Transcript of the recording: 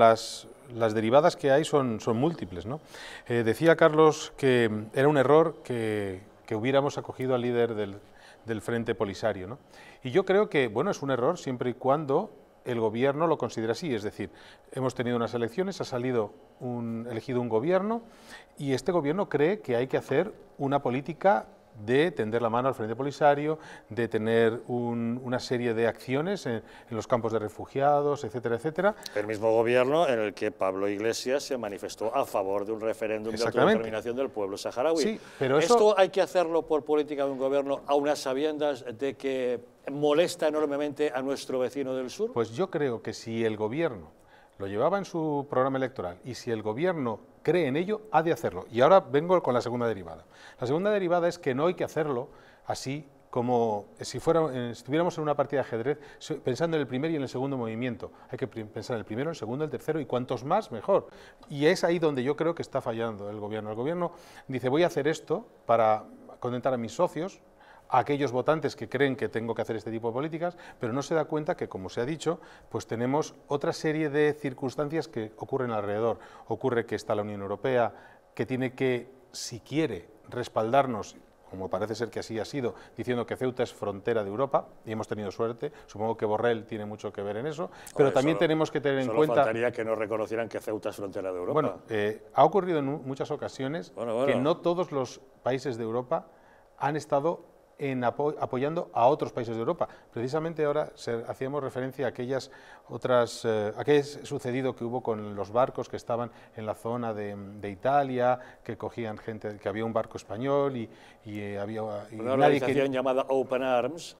Las, las, derivadas que hay son, son múltiples. ¿no? Eh, decía Carlos que era un error que, hubiéramos acogido al líder del, del, Frente Polisario. Y yo creo que bueno, es un error siempre y cuando el gobierno lo considera así. Es decir, hemos tenido unas elecciones, ha salido un, elegido un gobierno y este gobierno cree que hay que hacer una política de tender la mano al Frente Polisario, de tener una serie de acciones en, los campos de refugiados, etcétera, etcétera. El mismo gobierno en el que Pablo Iglesias se manifestó a favor de un referéndum de autodeterminación del pueblo saharaui. pero ¿Esto hay que hacerlo por política de un gobierno a unas sabiendas de que molesta enormemente a nuestro vecino del sur? Pues yo creo que si el gobierno lo llevaba en su programa electoral y si el gobierno cree en ello, ha de hacerlo. Y ahora vengo con la segunda derivada. La segunda derivada es que no hay que hacerlo así como si eh, estuviéramos en una partida de ajedrez pensando en el primer y en el segundo movimiento. Hay que pensar en el primero, el segundo, el tercero y cuantos más mejor. Y es ahí donde yo creo que está fallando el gobierno. El gobierno dice voy a hacer esto para contentar a mis socios, aquellos votantes que creen que tengo que hacer este tipo de políticas, pero no se da cuenta que, como se ha dicho, pues tenemos otra serie de circunstancias que ocurren alrededor. Ocurre que está la Unión Europea, que tiene que, si quiere, respaldarnos como parece ser que así ha sido, diciendo que Ceuta es frontera de Europa, y hemos tenido suerte, supongo que Borrell tiene mucho que ver en eso, pero también tenemos que tener en cuenta... Solo faltaría que no reconocieran que Ceuta es frontera de Europa. Bueno, eh, ha ocurrido en muchas ocasiones que no todos los países de Europa han estado apoyando a otros países de Europa. Precisamente ahora se, hacíamos referencia a aquellas otras, eh, aquel sucedido que hubo con los barcos que estaban en la zona de, Italia, que cogían gente, que había un barco español y, y eh, había... una organización llamada Open Arms